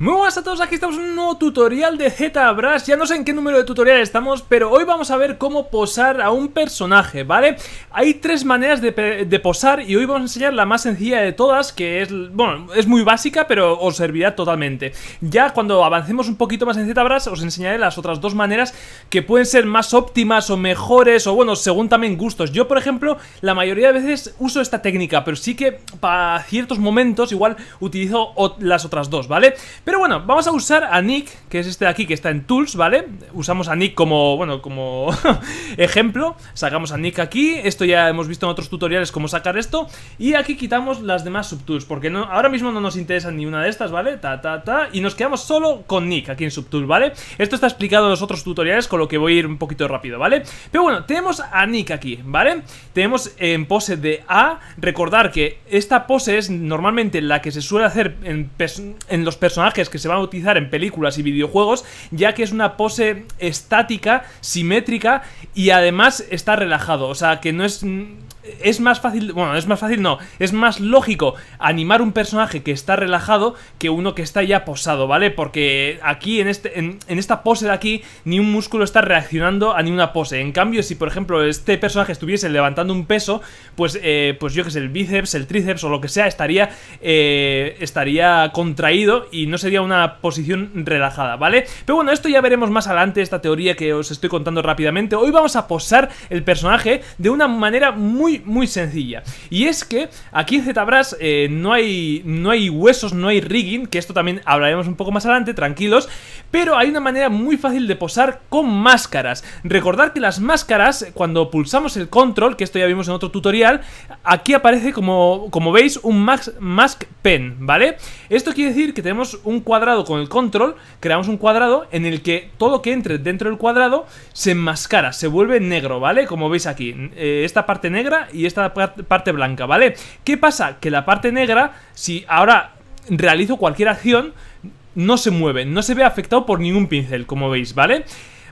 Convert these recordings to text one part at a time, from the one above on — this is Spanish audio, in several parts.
Muy buenas a todos, aquí estamos en un nuevo tutorial de ZBrush Ya no sé en qué número de tutorial estamos, pero hoy vamos a ver cómo posar a un personaje, ¿vale? Hay tres maneras de, posar y hoy vamos a enseñar la más sencilla de todas Que es, bueno, es muy básica, pero os servirá totalmente Ya cuando avancemos un poquito más en ZBrush os enseñaré las otras dos maneras Que pueden ser más óptimas o mejores, o bueno, según también gustos Yo, por ejemplo, la mayoría de veces uso esta técnica Pero sí que para ciertos momentos igual utilizo las otras dos, ¿vale? Pero bueno, vamos a usar a Nick, que es este de aquí que está en Tools, ¿vale? Usamos a Nick como, bueno, como ejemplo. Sacamos a Nick aquí. Esto ya hemos visto en otros tutoriales cómo sacar esto. Y aquí quitamos las demás subtools, porque ahora mismo no nos interesa ni una de estas, ¿vale? Ta, ta, ta. Y nos quedamos solo con Nick aquí en subtool, ¿vale? Esto está explicado en los otros tutoriales, con lo que voy a ir un poquito rápido, ¿vale? Pero bueno, tenemos a Nick aquí, ¿vale? Tenemos en pose de A. Recordar que esta pose es normalmente la que se suele hacer en los personajes que se van a utilizar en películas y videojuegos, ya que es una pose estática, simétrica y además está relajado. O sea, que no es es más fácil, bueno, es más fácil no, es más lógico animar un personaje que está relajado que uno que está ya posado, ¿vale? Porque aquí en este en, esta pose de aquí ni un músculo está reaccionando a ninguna pose. En cambio, si por ejemplo este personaje estuviese levantando un peso, pues eh, pues yo que sé, el bíceps, el tríceps o lo que sea estaría eh, estaría contraído y no sería una posición relajada, ¿vale? Pero bueno, esto ya veremos más adelante esta teoría que os estoy contando rápidamente. Hoy vamos a posar el personaje de una manera muy muy, sencilla. Y es que aquí en ZBrush eh, no, hay, no hay huesos, no hay rigging, que esto también hablaremos un poco más adelante, tranquilos, pero hay una manera muy fácil de posar con máscaras. Recordar que las máscaras, cuando pulsamos el control, que esto ya vimos en otro tutorial, aquí aparece como, como veis un mask, mask pen, ¿vale? Esto quiere decir que tenemos un cuadrado con el control, creamos un cuadrado en el que todo que entre dentro del cuadrado se enmascara, se vuelve negro, ¿vale? Como veis aquí, eh, esta parte negra y esta parte blanca, ¿vale? ¿Qué pasa? Que la parte negra, si ahora realizo cualquier acción, no se mueve, no se ve afectado por ningún pincel, como veis, ¿vale?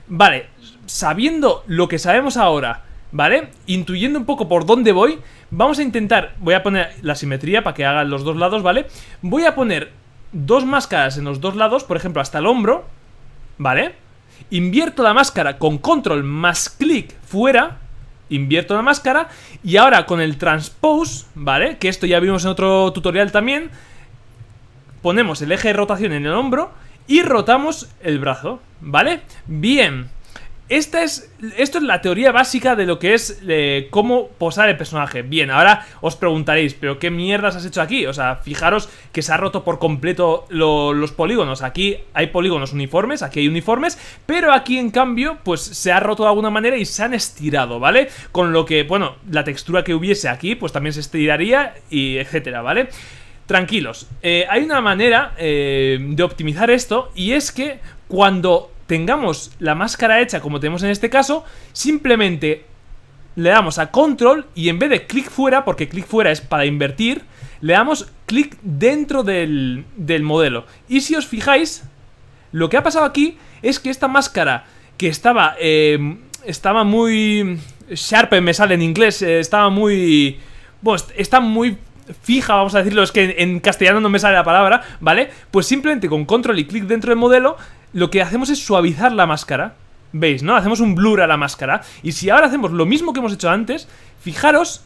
Vale, sabiendo lo que sabemos ahora, ¿vale? Intuyendo un poco por dónde voy, vamos a intentar, voy a poner la simetría para que hagan los dos lados, ¿vale? Voy a poner dos máscaras en los dos lados, por ejemplo, hasta el hombro, ¿vale? Invierto la máscara con control más clic fuera, invierto la máscara y ahora con el transpose, ¿vale? Que esto ya vimos en otro tutorial también, ponemos el eje de rotación en el hombro y rotamos el brazo, ¿vale? Bien, esta es, esto es la teoría básica de lo que es eh, cómo posar el personaje. Bien, ahora os preguntaréis, pero ¿qué mierdas has hecho aquí? O sea, fijaros que se ha roto por completo los polígonos. Aquí hay polígonos uniformes, aquí hay uniformes, pero aquí en cambio, pues se ha roto de alguna manera y se han estirado, ¿vale? Con lo que, bueno, la textura que hubiese aquí, pues también se estiraría y etcétera, ¿vale? Tranquilos, eh, hay una manera eh, de optimizar esto y es que cuando tengamos la máscara hecha como tenemos en este caso, simplemente le damos a control y en vez de clic fuera, porque clic fuera es para invertir, le damos clic dentro del, del modelo. Y si os fijáis, lo que ha pasado aquí es que esta máscara que estaba, em, estaba muy... sharp me sale en inglés, eh, estaba muy... está muy fija, vamos a decirlo, es que en, castellano no me sale la palabra, ¿vale? Pues simplemente con control y clic dentro del modelo lo que hacemos es suavizar la máscara. ¿Veis, no? Hacemos un blur a la máscara. Y si ahora hacemos lo mismo que hemos hecho antes, fijaros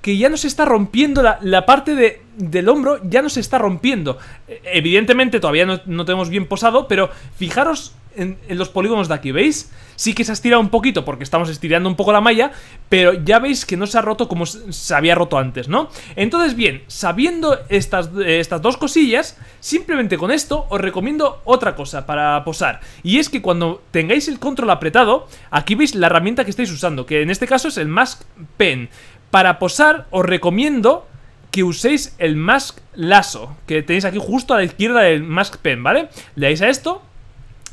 que ya nos está rompiendo la, parte del hombro, ya nos está rompiendo. E, evidentemente todavía no tenemos bien posado, pero fijaros en, los polígonos de aquí, ¿veis? Sí que se ha estirado un poquito porque estamos estirando un poco la malla, pero ya veis que no se ha roto como se había roto antes, ¿no? Entonces, bien, sabiendo estas, eh, estas dos cosillas, simplemente con esto os recomiendo otra cosa para posar, y es que cuando tengáis el control apretado, aquí veis la herramienta que estáis usando, que en este caso es el Mask Pen. Para posar os recomiendo que uséis el Mask Lazo que tenéis aquí justo a la izquierda del Mask Pen, ¿vale? Le dais a esto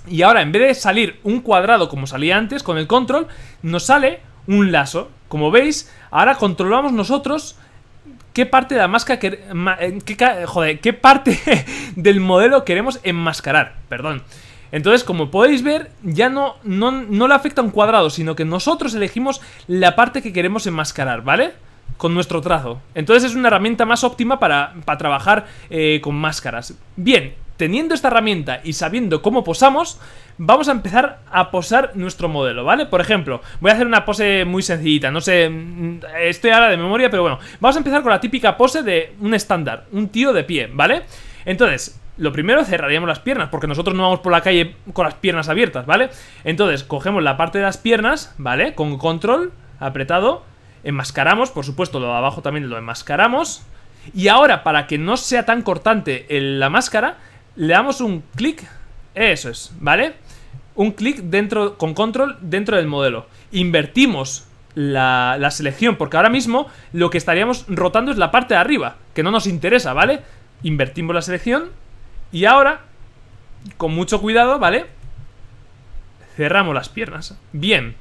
y ahora, en vez de salir un cuadrado como salía antes con el control, nos sale un lazo. Como veis, ahora controlamos nosotros qué parte de la máscara eh, qué, qué parte del modelo queremos enmascarar, perdón. Entonces, como podéis ver, ya no, no, le afecta un cuadrado, sino que nosotros elegimos la parte que queremos enmascarar, ¿vale? Con nuestro trazo. Entonces es una herramienta más óptima para, trabajar eh, con máscaras. Bien, teniendo esta herramienta y sabiendo cómo posamos, vamos a empezar a posar nuestro modelo, ¿vale? Por ejemplo, voy a hacer una pose muy sencillita, no sé, mm, estoy ahora de memoria, pero bueno, vamos a empezar con la típica pose de un estándar, un tío de pie, ¿vale? Entonces, lo primero cerraríamos las piernas, porque nosotros no vamos por la calle con las piernas abiertas, ¿vale? Entonces, cogemos la parte de las piernas, ¿vale? Con control, apretado, enmascaramos, por supuesto, lo de abajo también lo enmascaramos. Y ahora, para que no sea tan cortante la máscara, le damos un clic. Eso es, ¿vale? Un clic dentro con control dentro del modelo. Invertimos la, la, selección, porque ahora mismo lo que estaríamos rotando es la parte de arriba, que no nos interesa, ¿vale? Invertimos la selección y ahora, con mucho cuidado, ¿vale? Cerramos las piernas. Bien.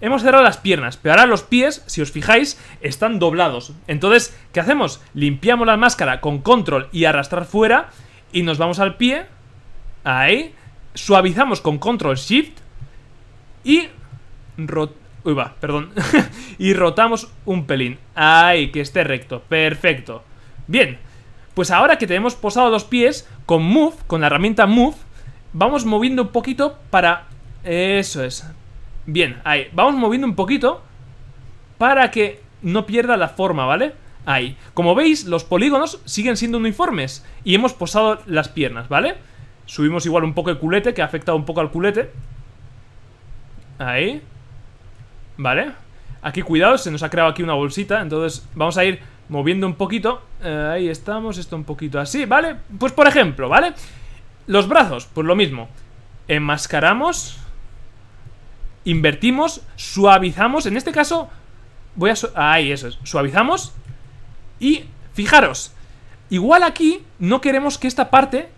Hemos cerrado las piernas, pero ahora los pies, si os fijáis, están doblados. Entonces, ¿qué hacemos? Limpiamos la máscara con control y arrastrar fuera y nos vamos al pie. Ahí. Suavizamos con Control Shift. Y... Uy, va, perdón. y rotamos un pelín. Ahí, que esté recto. Perfecto. Bien. Pues ahora que tenemos posado los pies, con Move, con la herramienta Move, vamos moviendo un poquito para... Eso es. Bien, ahí. Vamos moviendo un poquito para que no pierda la forma, ¿vale? ahí. Como veis, los polígonos siguen siendo uniformes y hemos posado las piernas, ¿vale? Subimos igual un poco el culete, que ha afectado un poco al culete. Ahí. Vale. Aquí, cuidado, se nos ha creado aquí una bolsita, entonces vamos a ir moviendo un poquito. Eh, ahí estamos, esto un poquito así, ¿vale? Pues por ejemplo, ¿vale? Los brazos, pues lo mismo. Enmascaramos. Invertimos, suavizamos, en este caso voy a... Ahí, eso es. Suavizamos y fijaros, igual aquí no queremos que esta parte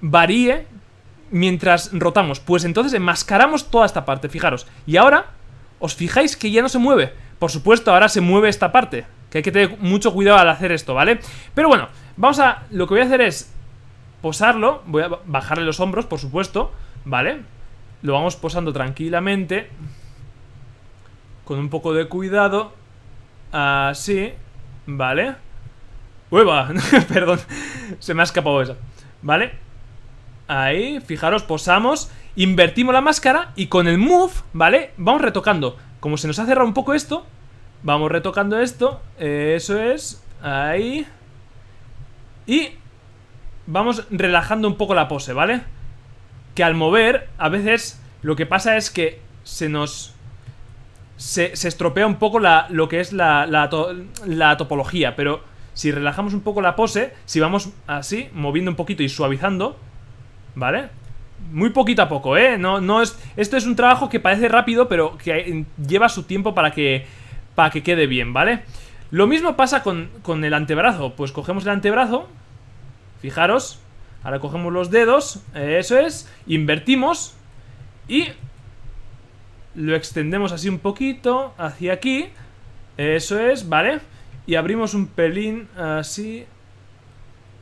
varíe mientras rotamos. Pues entonces enmascaramos toda esta parte, fijaros. Y ahora, os fijáis que ya no se mueve. Por supuesto, ahora se mueve esta parte. Que hay que tener mucho cuidado al hacer esto, ¿vale? Pero bueno, vamos a... Lo que voy a hacer es posarlo. Voy a bajarle los hombros, por supuesto, ¿vale? Lo vamos posando tranquilamente. Con un poco de cuidado. Así. Vale. ¡Hueva! Perdón, se me ha escapado esa. Vale. Ahí, fijaros, posamos, invertimos la máscara y con el move, ¿vale? Vamos retocando. Como se nos ha cerrado un poco esto, vamos retocando esto. Eso es. Ahí. Y vamos relajando un poco la pose, ¿vale? Que al mover, a veces lo que pasa es que se nos se, estropea un poco la, lo que es la, la, topología, pero si relajamos un poco la pose, si vamos así, moviendo un poquito y suavizando, ¿vale? muy poquito a poco, ¿eh? No, no es, esto es un trabajo que parece rápido, pero que lleva su tiempo para que, para que quede bien, ¿vale? Lo mismo pasa con, con el antebrazo. Pues cogemos el antebrazo, fijaros, ahora cogemos los dedos, eso es, invertimos y lo extendemos así un poquito hacia aquí. Eso es, ¿vale? Y abrimos un pelín así.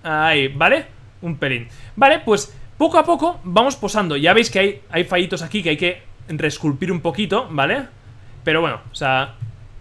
Ahí, ¿vale? Un pelín. Vale, pues poco a poco vamos posando. Ya veis que hay, hay fallitos aquí que hay que reesculpir un poquito, ¿vale? Pero bueno, o sea,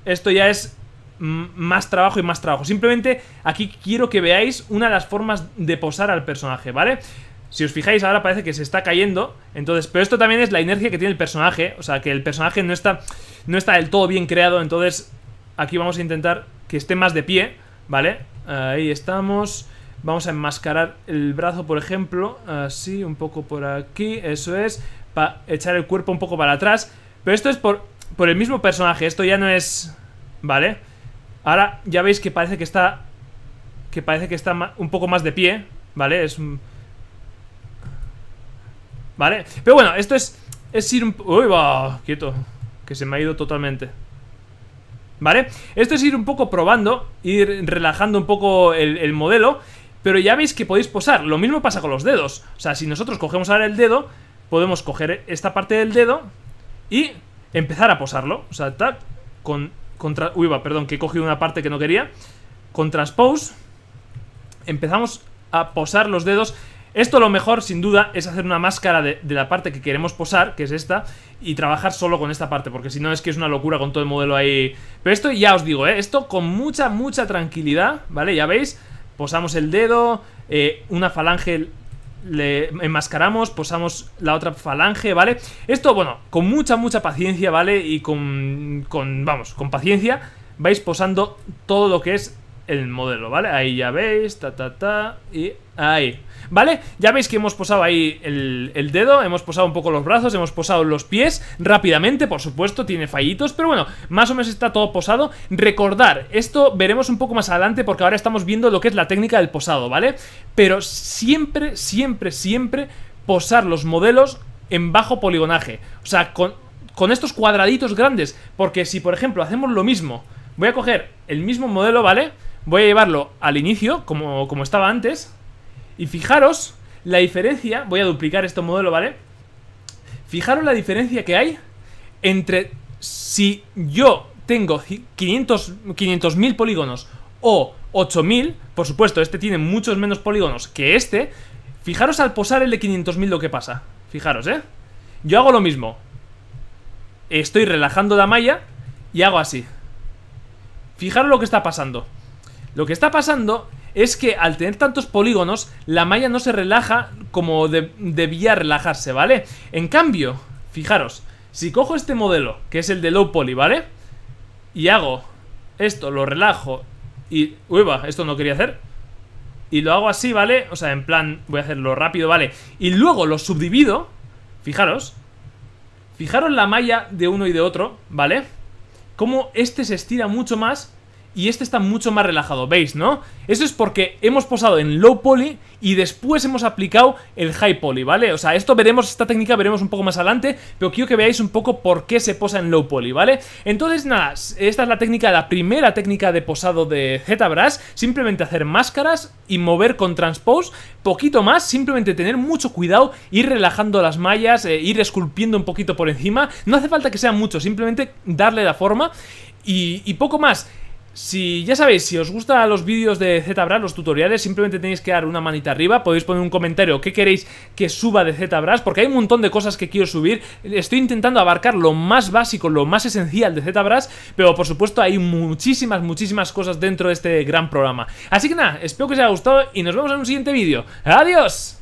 esto ya es más trabajo y más trabajo. Simplemente aquí quiero que veáis una de las formas de posar al personaje, ¿vale? vale si os fijáis, ahora parece que se está cayendo. Entonces, pero esto también es la inercia que tiene el personaje. O sea, que el personaje no está, no está del todo bien creado. Entonces, aquí vamos a intentar que esté más de pie, ¿vale? Ahí estamos. Vamos a enmascarar el brazo, por ejemplo. Así, un poco por aquí. Eso es. Para echar el cuerpo un poco para atrás. Pero esto es por, por el mismo personaje. Esto ya no es... ¿Vale? Ahora ya veis que parece que está... Que parece que está un poco más de pie. ¿Vale? Es un ¿Vale? Pero bueno, esto es, es ir un... ¡Uy, va! Quieto, que se me ha ido totalmente ¿Vale? Esto es ir un poco probando, ir relajando un poco el, modelo Pero ya veis que podéis posar, lo mismo pasa con los dedos O sea, si nosotros cogemos ahora el dedo Podemos coger esta parte del dedo Y empezar a posarlo O sea, tap. con... Contra, uy, va, perdón, que he cogido una parte que no quería Con transpose Empezamos a posar los dedos esto lo mejor, sin duda, es hacer una máscara de, la parte que queremos posar, que es esta, y trabajar solo con esta parte, porque si no es que es una locura con todo el modelo ahí. Pero esto ya os digo, ¿eh? esto con mucha, mucha tranquilidad, ¿vale? Ya veis, posamos el dedo, eh, una falange le enmascaramos, posamos la otra falange, ¿vale? Esto, bueno, con mucha, mucha paciencia, ¿vale? Y con, con vamos, con paciencia vais posando todo lo que es el modelo, ¿vale? Ahí ya veis, ta, ta, ta, y ahí. ¿Vale? Ya veis que hemos posado ahí el, dedo, hemos posado un poco los brazos, hemos posado los pies rápidamente, por supuesto, tiene fallitos, pero bueno, más o menos está todo posado. Recordar, esto veremos un poco más adelante porque ahora estamos viendo lo que es la técnica del posado, ¿vale? Pero siempre, siempre, siempre posar los modelos en bajo poligonaje, o sea, con, con estos cuadraditos grandes, porque si por ejemplo hacemos lo mismo, voy a coger el mismo modelo, ¿vale? Voy a llevarlo al inicio, como, estaba antes. Y fijaros la diferencia, voy a duplicar este modelo, ¿vale? Fijaros la diferencia que hay entre si yo tengo 500.000 polígonos o 8.000, por supuesto, este tiene muchos menos polígonos que este, fijaros al posar el de 500.000 lo que pasa. Fijaros, ¿eh? Yo hago lo mismo. Estoy relajando la malla y hago así. Fijaros lo que está pasando. Lo que está pasando es que al tener tantos polígonos, la malla no se relaja como debía relajarse, ¿vale? En cambio, fijaros, si cojo este modelo, que es el de low poly, ¿vale? Y hago esto, lo relajo y... Uy, va, esto no quería hacer. Y lo hago así, ¿vale? O sea, en plan, voy a hacerlo rápido, ¿vale? Y luego lo subdivido, fijaros. Fijaros la malla de uno y de otro, ¿vale? Como este se estira mucho más y este está mucho más relajado, ¿veis, no? Eso es porque hemos posado en low poly y después hemos aplicado el high poly, ¿vale? O sea, esto veremos, esta técnica veremos un poco más adelante, pero quiero que veáis un poco por qué se posa en low poly, ¿vale? Entonces, nada, esta es la técnica, la primera técnica de posado de ZBrush, simplemente hacer máscaras y mover con transpose, poquito más, simplemente tener mucho cuidado, ir relajando las mallas, eh, ir esculpiendo un poquito por encima, no hace falta que sea mucho, simplemente darle la forma y poco más. Si ya sabéis, si os gustan los vídeos de ZBrush, los tutoriales, simplemente tenéis que dar una manita arriba, podéis poner un comentario qué queréis que suba de ZBrush, porque hay un montón de cosas que quiero subir, estoy intentando abarcar lo más básico, lo más esencial de ZBrush, pero por supuesto hay muchísimas, muchísimas cosas dentro de este gran programa. Así que nada, espero que os haya gustado y nos vemos en un siguiente vídeo. ¡Adiós!